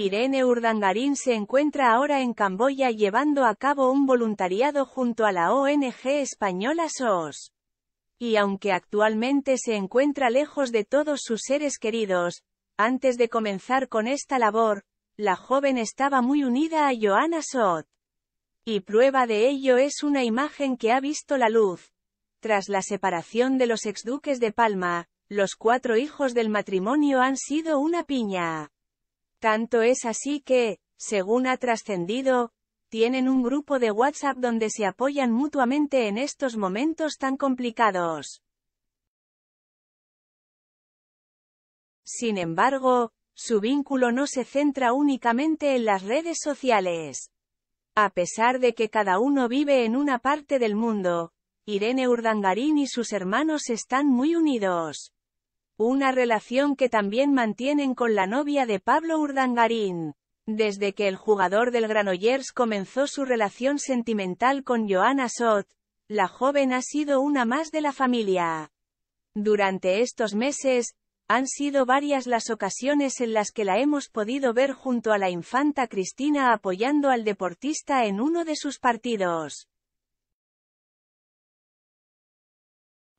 Irene Urdangarín se encuentra ahora en Camboya llevando a cabo un voluntariado junto a la ONG española SOS. Y aunque actualmente se encuentra lejos de todos sus seres queridos, antes de comenzar con esta labor, la joven estaba muy unida a Joana Sot. Y prueba de ello es una imagen que ha visto la luz. Tras la separación de los exduques de Palma, los cuatro hijos del matrimonio han sido una piña. Tanto es así que, según ha trascendido, tienen un grupo de WhatsApp donde se apoyan mutuamente en estos momentos tan complicados. Sin embargo, su vínculo no se centra únicamente en las redes sociales. A pesar de que cada uno vive en una parte del mundo, Irene Urdangarín y sus hermanos están muy unidos. Una relación que también mantienen con la novia de Pablo Urdangarín. Desde que el jugador del Granollers comenzó su relación sentimental con Joana Sot, la joven ha sido una más de la familia. Durante estos meses, han sido varias las ocasiones en las que la hemos podido ver junto a la infanta Cristina apoyando al deportista en uno de sus partidos.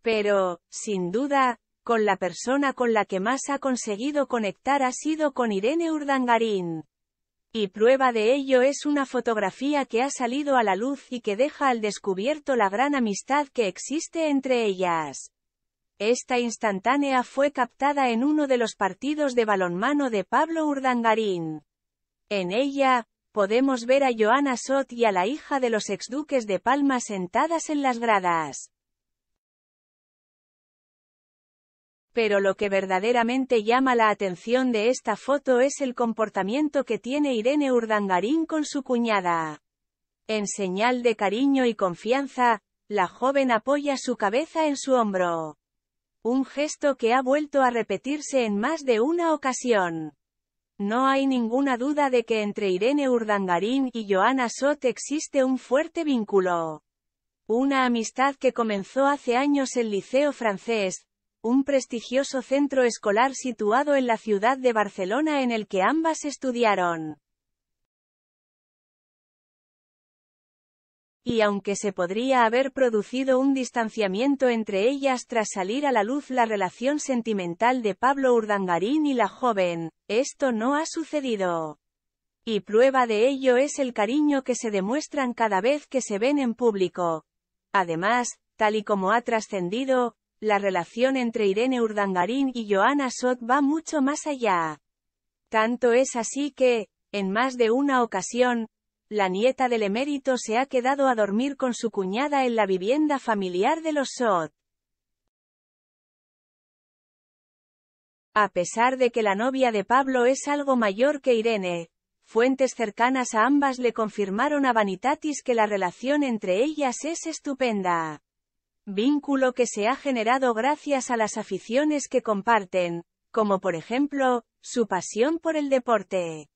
Pero, sin duda, con la persona con la que más ha conseguido conectar ha sido con Irene Urdangarín. Y prueba de ello es una fotografía que ha salido a la luz y que deja al descubierto la gran amistad que existe entre ellas. Esta instantánea fue captada en uno de los partidos de balonmano de Pablo Urdangarín. En ella, podemos ver a Joana Sot y a la hija de los exduques de Palma sentadas en las gradas. pero lo que verdaderamente llama la atención de esta foto es el comportamiento que tiene Irene Urdangarín con su cuñada. En señal de cariño y confianza, la joven apoya su cabeza en su hombro. Un gesto que ha vuelto a repetirse en más de una ocasión. No hay ninguna duda de que entre Irene Urdangarín y Joana Sot existe un fuerte vínculo. Una amistad que comenzó hace años el Liceo francés, un prestigioso centro escolar situado en la ciudad de Barcelona en el que ambas estudiaron. y aunque se podría haber producido un distanciamiento entre ellas tras salir a la luz la relación sentimental de Pablo Urdangarín y la joven, esto no ha sucedido. Y prueba de ello es el cariño que se demuestran cada vez que se ven en público. Además, tal y como ha trascendido, la relación entre Irene Urdangarín y Joana Sot va mucho más allá. Tanto es así que, en más de una ocasión, la nieta del emérito se ha quedado a dormir con su cuñada en la vivienda familiar de los Sot. A pesar de que la novia de Pablo es algo mayor que Irene, fuentes cercanas a ambas le confirmaron a Vanitatis que la relación entre ellas es estupenda. Vínculo que se ha generado gracias a las aficiones que comparten, como por ejemplo, su pasión por el deporte.